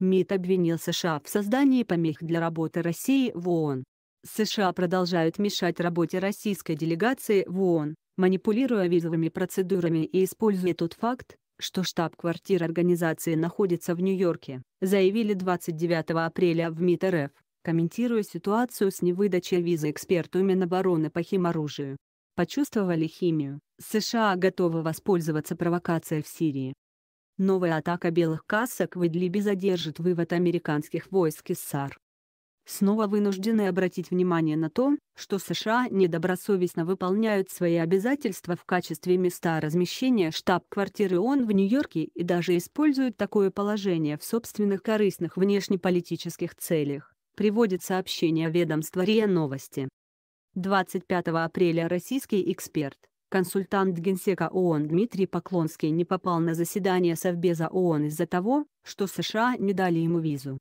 МИД обвинил США в создании помех для работы России в ООН. США продолжают мешать работе российской делегации в ООН, манипулируя визовыми процедурами и используя тот факт, что штаб-квартира организации находится в Нью-Йорке, заявили 29 апреля в МИД РФ, комментируя ситуацию с невыдачей визы эксперту Минобороны по химоружию. Почувствовали химию. США готовы воспользоваться провокацией в Сирии. Новая атака белых касок в Идлибе задержит вывод американских войск из САР. Снова вынуждены обратить внимание на то, что США недобросовестно выполняют свои обязательства в качестве места размещения штаб-квартиры ООН в Нью-Йорке и даже используют такое положение в собственных корыстных внешнеполитических целях, приводит сообщение ведомства РИА Новости. 25 апреля российский эксперт консультант Генсека ООН Дмитрий Поклонский не попал на заседание Совбеза ООН из-за того, что США не дали ему визу.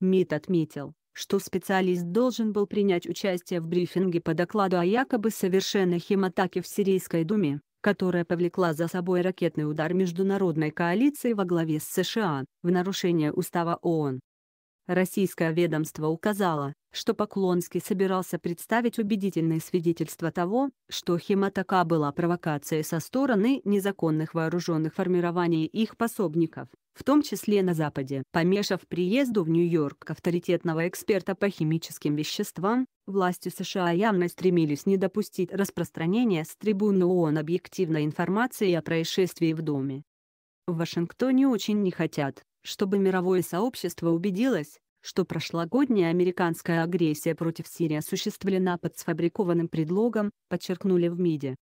МИД отметил, что специалист должен был принять участие в брифинге по докладу о якобы совершенной химатаке в Сирийской думе, которая повлекла за собой ракетный удар международной коалиции во главе с США, в нарушение устава ООН. Российское ведомство указало, что Поклонский собирался представить убедительные свидетельства того, что химатака была провокацией со стороны незаконных вооруженных формирований и их пособников, в том числе на Западе. Помешав приезду в Нью-Йорк авторитетного эксперта по химическим веществам, власти США явно стремились не допустить распространения с трибуны ООН объективной информации о происшествии в доме. В Вашингтоне очень не хотят, чтобы мировое сообщество убедилось, что прошлогодняя американская агрессия против Сирии осуществлена под сфабрикованным предлогом, подчеркнули в МИДе.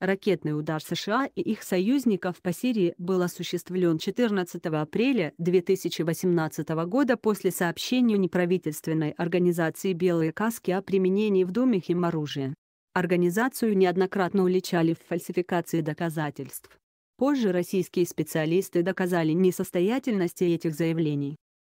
Ракетный удар США и их союзников по Сирии был осуществлен 14 апреля 2018 года после сообщения неправительственной организации «Белые каски» о применении в Доме химоружия. Организацию неоднократно уличали в фальсификации доказательств. Позже российские специалисты доказали несостоятельность этих заявлений.